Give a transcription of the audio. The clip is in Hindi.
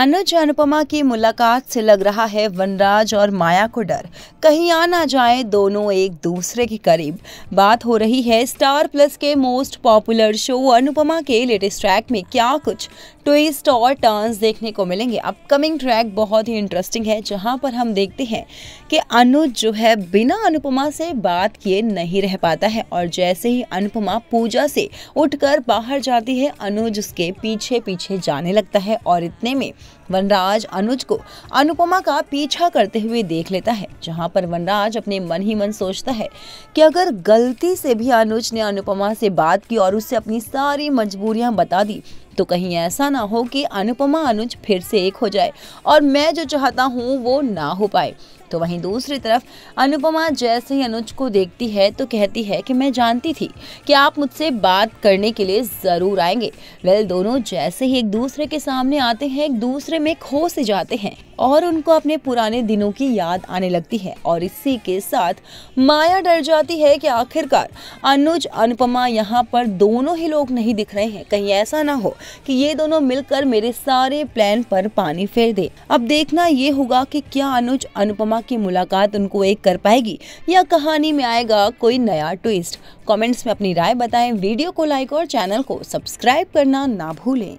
अनुज अनुपमा की मुलाकात से लग रहा है वनराज और माया को डर कहीं आ ना जाए दोनों एक दूसरे के करीब बात हो रही है स्टार प्लस के मोस्ट पॉपुलर शो अनुपमा के लेटेस्ट ट्रैक में क्या कुछ ट्विस्ट और टर्न्स देखने को मिलेंगे अपकमिंग ट्रैक बहुत ही इंटरेस्टिंग है जहां पर हम देखते हैं कि अनुज जो है बिना अनुपमा से बात किए नहीं रह पाता है और जैसे ही अनुपमा पूजा से उठकर बाहर जाती है अनुज उसके पीछे पीछे जाने लगता है और इतने में वनराज अनुज को अनुपमा का पीछा करते हुए देख लेता है जहां पर वनराज अपने मन ही मन सोचता है कि अगर गलती से भी अनुज ने अनुपमा से बात की और उससे अपनी सारी मजबूरियां बता दी तो कहीं ऐसा ना हो कि अनुपमा अनुज फिर से एक हो जाए और मैं जो चाहता हूँ वो ना हो पाए तो वहीं दूसरी तरफ अनुपमा जैसे ही अनुज को देखती है तो कहती है कि मैं जानती थी कि आप मुझसे बात करने के लिए ज़रूर आएंगे वेल दोनों जैसे ही एक दूसरे के सामने आते हैं एक दूसरे में खो से जाते हैं और उनको अपने पुराने दिनों की याद आने लगती है और इसी के साथ माया डर जाती है कि आखिरकार अनुज अनुपमा यहाँ पर दोनों ही लोग नहीं दिख रहे हैं कहीं ऐसा ना हो कि ये दोनों मिलकर मेरे सारे प्लान पर पानी फेर दे अब देखना ये होगा कि क्या अनुज अनुपमा की मुलाकात उनको एक कर पाएगी या कहानी में आएगा कोई नया ट्विस्ट कमेंट्स में अपनी राय बताएं वीडियो को लाइक और चैनल को सब्सक्राइब करना ना भूलें